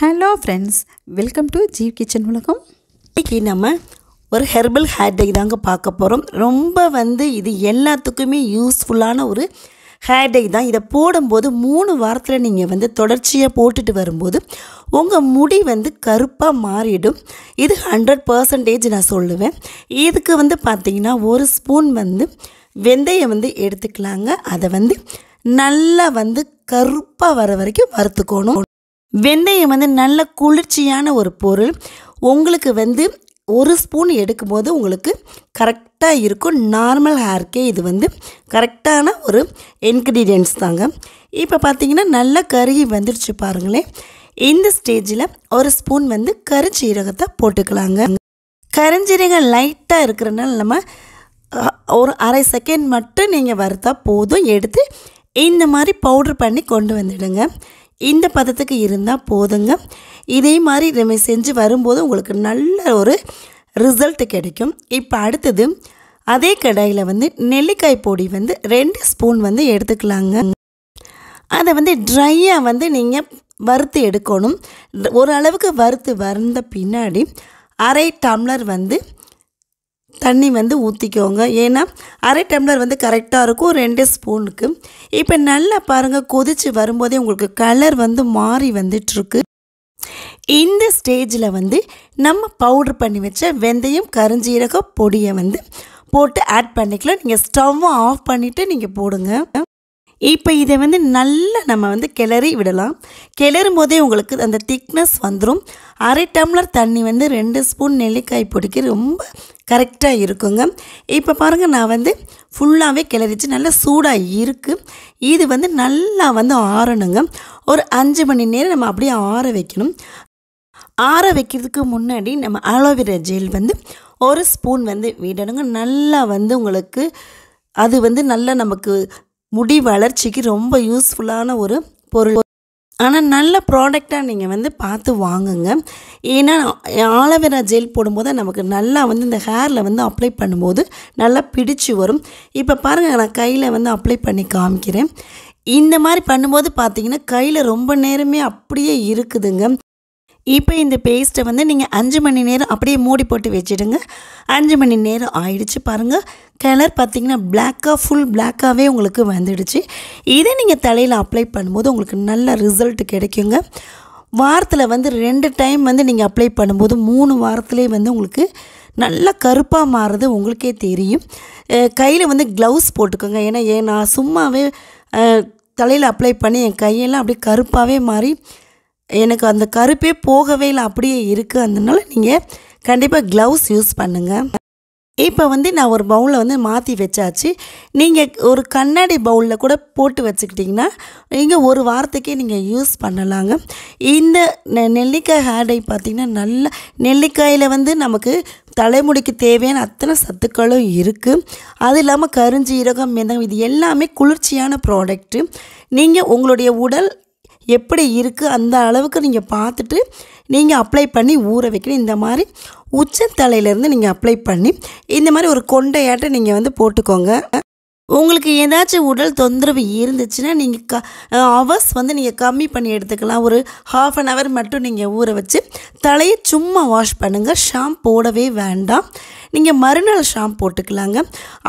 hello friends welcome to Jeev kitchen உலகம் இன்றைக்கி நம்ம ஒரு ஹெர்பல் ஹேர்டை தாங்க பார்க்க போகிறோம் ரொம்ப வந்து இது எல்லாத்துக்குமே யூஸ்ஃபுல்லான ஒரு ஹேர்டை தான் இதை போடும்போது மூணு வாரத்தில் நீங்கள் வந்து தொடர்ச்சியாக போட்டுட்டு வரும்போது உங்கள் முடி வந்து கருப்பாக மாறிடும் இது ஹண்ட்ரட் பர்சன்டேஜ் நான் சொல்லுவேன் இதுக்கு வந்து பார்த்திங்கன்னா ஒரு ஸ்பூன் வந்து வெந்தயம் வந்து எடுத்துக்கலாங்க அதை வந்து நல்லா வந்து கருப்பாக வர வரைக்கும் வறுத்துக்கணும் வெந்தயம் வந்து நல்ல குளிர்ச்சியான ஒரு பொருள் உங்களுக்கு வந்து ஒரு ஸ்பூன் எடுக்கும்போது உங்களுக்கு கரெக்டாக இருக்கும் நார்மல் ஹேர்க்கே இது வந்து கரெக்டான ஒரு இன்க்ரீடியன்ஸ் தாங்க இப்போ பார்த்திங்கன்னா நல்லா கருகி வந்துடுச்சு பாருங்களேன் இந்த ஸ்டேஜில் ஒரு ஸ்பூன் வந்து கருஞ்சீரகத்தை போட்டுக்கலாங்க கருஞ்சீரகம் லைட்டாக இருக்கிறனால நம்ம ஒரு அரை செகண்ட் மட்டும் நீங்கள் வறுத்தா போதும் எடுத்து இந்த மாதிரி பவுட்ரு பண்ணி கொண்டு வந்துடுங்க இந்த பதத்துக்கு இருந்தால் போதுங்க இதே மாதிரி நம்ம செஞ்சு வரும்போது உங்களுக்கு நல்ல ஒரு ரிசல்ட் கிடைக்கும் இப்போ அடுத்தது அதே கடாயில் வந்து நெல்லிக்காய் பொடி வந்து ரெண்டு ஸ்பூன் வந்து எடுத்துக்கலாங்க அதை வந்து ட்ரையாக வந்து நீங்கள் வறுத்து எடுக்கணும் ஓரளவுக்கு வறுத்து வந்த பின்னாடி அரை டம்ளர் வந்து தண்ணி வந்து ஊற்றிக்கோங்க ஏன்னா அரை டம்ளர் வந்து கரெக்டாக இருக்கும் ரெண்டு ஸ்பூனுக்கு இப்போ நல்லா பாருங்கள் கொதித்து வரும்போதே உங்களுக்கு கலர் வந்து மாறி வந்துட்டுருக்கு இந்த ஸ்டேஜில் வந்து நம்ம பவுட்ரு பண்ணி வச்ச வெந்தயம் கருஞ்சீரக பொடியை வந்து போட்டு ஆட் பண்ணிக்கலாம் நீங்கள் ஸ்டவ்வை ஆஃப் பண்ணிவிட்டு நீங்கள் போடுங்க இப்போ இதை வந்து நல்லா நம்ம வந்து கிளறி விடலாம் கிளறும் போதே உங்களுக்கு அந்த திக்னஸ் வந்துடும் அரை டம்ளர் தண்ணி வந்து ரெண்டு ஸ்பூன் நெல்லிக்காய் பொடிக்கு ரொம்ப கரெக்டாக இருக்குங்க இப்போ பாருங்கள் நான் வந்து ஃபுல்லாகவே கிளறிச்சு நல்லா சூடாக இருக்குது இது வந்து நல்லா வந்து ஆறணுங்க ஒரு அஞ்சு மணி நேரம் நம்ம அப்படியே ஆற வைக்கணும் ஆற வைக்கிறதுக்கு முன்னாடி நம்ம அலோவேரா ஜெல் வந்து ஒரு ஸ்பூன் வந்து விடணுங்க நல்லா வந்து உங்களுக்கு அது வந்து நல்லா நமக்கு முடி வளர்ச்சிக்கு ரொம்ப யூஸ்ஃபுல்லான ஒரு பொருள் ஆனால் நல்ல ப்ராடக்டாக நீங்கள் வந்து பார்த்து வாங்குங்க ஏன்னா ஆலோவேரா ஜெல் போடும்போது நமக்கு நல்லா வந்து இந்த ஹேரில் வந்து அப்ளை பண்ணும்போது நல்லா பிடிச்சி வரும் இப்போ பாருங்கள் நான் கையில் வந்து அப்ளை பண்ணி காமிக்கிறேன் இந்த மாதிரி பண்ணும்போது பார்த்திங்கன்னா கையில் ரொம்ப நேரமே அப்படியே இருக்குதுங்க இப்போ இந்த பேஸ்ட்டை வந்து நீங்கள் அஞ்சு மணி நேரம் அப்படியே மூடி போட்டு வச்சுடுங்க அஞ்சு மணி நேரம் ஆயிடுச்சு பாருங்கள் கலர் பார்த்திங்கன்னா பிளாக்காக ஃபுல் பிளாக்காகவே உங்களுக்கு வந்துடுச்சு இதை நீங்கள் தலையில் அப்ளை பண்ணும்போது உங்களுக்கு நல்ல ரிசல்ட் கிடைக்குங்க வாரத்தில் வந்து ரெண்டு டைம் வந்து நீங்கள் அப்ளை பண்ணும்போது மூணு வாரத்துலேயே வந்து உங்களுக்கு நல்லா கருப்பாக மாறுறது உங்களுக்கே தெரியும் கையில் வந்து க்ளவுஸ் போட்டுக்கோங்க ஏன்னா நான் சும்மாவே தலையில் அப்ளை பண்ணி என் கையெல்லாம் அப்படியே கருப்பாகவே மாறி எனக்கு அந்த கருப்பே போகவே இல்லை அப்படியே இருக்குது அதனால நீங்கள் கண்டிப்பாக க்ளவுஸ் யூஸ் பண்ணுங்கள் இப்போ வந்து நான் ஒரு பவுலில் வந்து மாற்றி வச்சாச்சு நீங்கள் ஒரு கண்ணாடி பவுலில் கூட போட்டு வச்சுக்கிட்டிங்கன்னா நீங்கள் ஒரு வாரத்துக்கே நீங்கள் யூஸ் பண்ணலாங்க இந்த நெல்லிக்காய் ஹேடை பார்த்திங்கன்னா நல்ல நெல்லிக்காயில் வந்து நமக்கு தலைமுடிக்கு தேவையான அத்தனை சத்துக்களும் இருக்குது அது இல்லாமல் கருஞ்சீரகம் மிதம் இது எல்லாமே குளிர்ச்சியான ப்ராடக்ட்டு நீங்கள் உங்களுடைய உடல் எப்படி இருக்குது அந்த அளவுக்கு நீங்கள் பார்த்துட்டு நீங்கள் அப்ளை பண்ணி ஊற வைக்கணும் இந்த மாதிரி உச்சத்தலையிலேருந்து நீங்கள் அப்ளை பண்ணி இந்த மாதிரி ஒரு கொண்டையாட்டை நீங்கள் வந்து போட்டுக்கோங்க உங்களுக்கு ஏதாச்சும் உடல் தொந்தரவு இருந்துச்சுன்னா நீங்கள் க ஹவர்ஸ் வந்து நீங்கள் கம்மி பண்ணி எடுத்துக்கலாம் ஒரு ஹாஃப் அன் ஹவர் மட்டும் நீங்கள் ஊற வச்சு தலையை சும்மா வாஷ் பண்ணுங்கள் ஷாம் போடவே வேண்டாம் நீங்கள் மறுநாள் ஷாம் போட்டுக்கலாங்க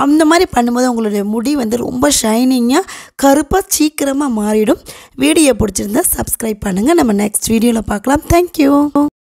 அந்த மாதிரி பண்ணும்போது உங்களுடைய முடி வந்து ரொம்ப ஷைனிங்காக கருப்பாக சீக்கிரமாக மாறிடும் வீடியோ பிடிச்சிருந்தா சப்ஸ்கிரைப் பண்ணுங்கள் நம்ம நெக்ஸ்ட் வீடியோவில் பார்க்கலாம் தேங்க்யூ